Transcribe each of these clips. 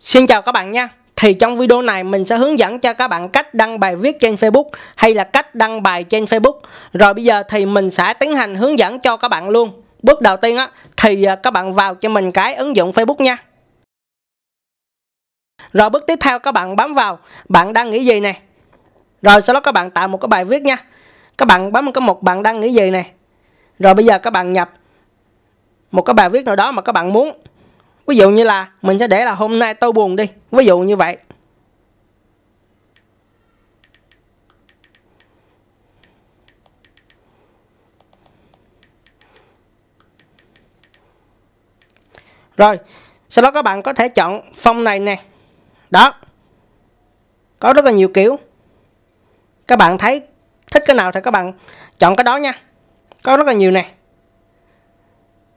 Xin chào các bạn nha Thì trong video này mình sẽ hướng dẫn cho các bạn cách đăng bài viết trên Facebook hay là cách đăng bài trên Facebook Rồi bây giờ thì mình sẽ tiến hành hướng dẫn cho các bạn luôn Bước đầu tiên á thì à, các bạn vào cho mình cái ứng dụng Facebook nha Rồi bước tiếp theo các bạn bấm vào bạn đang nghĩ gì này Rồi sau đó các bạn tạo một cái bài viết nha Các bạn bấm cái mục bạn đang nghĩ gì này Rồi bây giờ các bạn nhập một cái bài viết nào đó mà các bạn muốn ví dụ như là mình sẽ để là hôm nay tôi buồn đi ví dụ như vậy Rồi, sau đó các bạn có thể chọn phong này nè. Đó. Có rất là nhiều kiểu. Các bạn thấy thích cái nào thì các bạn chọn cái đó nha. Có rất là nhiều nè.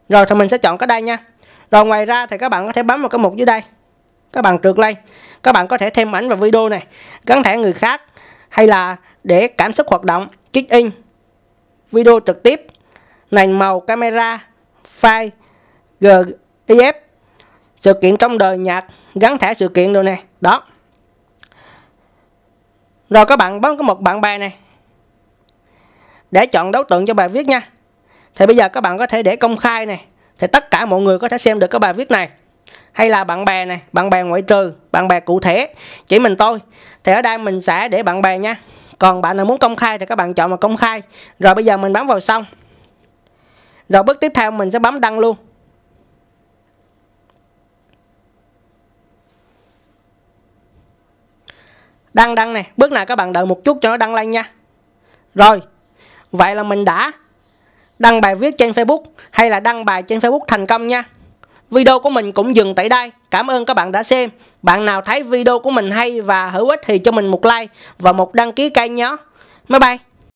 Rồi thì mình sẽ chọn cái đây nha rồi ngoài ra thì các bạn có thể bấm vào cái mục dưới đây các bạn trượt lên các bạn có thể thêm ảnh vào video này gắn thẻ người khác hay là để cảm xúc hoạt động check in video trực tiếp nền màu camera file gif sự kiện trong đời nhạc gắn thẻ sự kiện rồi này, đó rồi các bạn bấm cái mục bạn bè này để chọn đối tượng cho bài viết nha thì bây giờ các bạn có thể để công khai này thì tất cả mọi người có thể xem được cái bài viết này hay là bạn bè này bạn bè ngoại trừ bạn bè cụ thể chỉ mình tôi thì ở đây mình sẽ để bạn bè nha còn bạn nào muốn công khai thì các bạn chọn vào công khai rồi bây giờ mình bấm vào xong rồi bước tiếp theo mình sẽ bấm đăng luôn đăng đăng này bước nào các bạn đợi một chút cho nó đăng lên nha rồi vậy là mình đã đăng bài viết trên Facebook hay là đăng bài trên Facebook thành công nha. Video của mình cũng dừng tại đây. Cảm ơn các bạn đã xem. Bạn nào thấy video của mình hay và hữu ích thì cho mình một like và một đăng ký kênh nhé. Bye bye.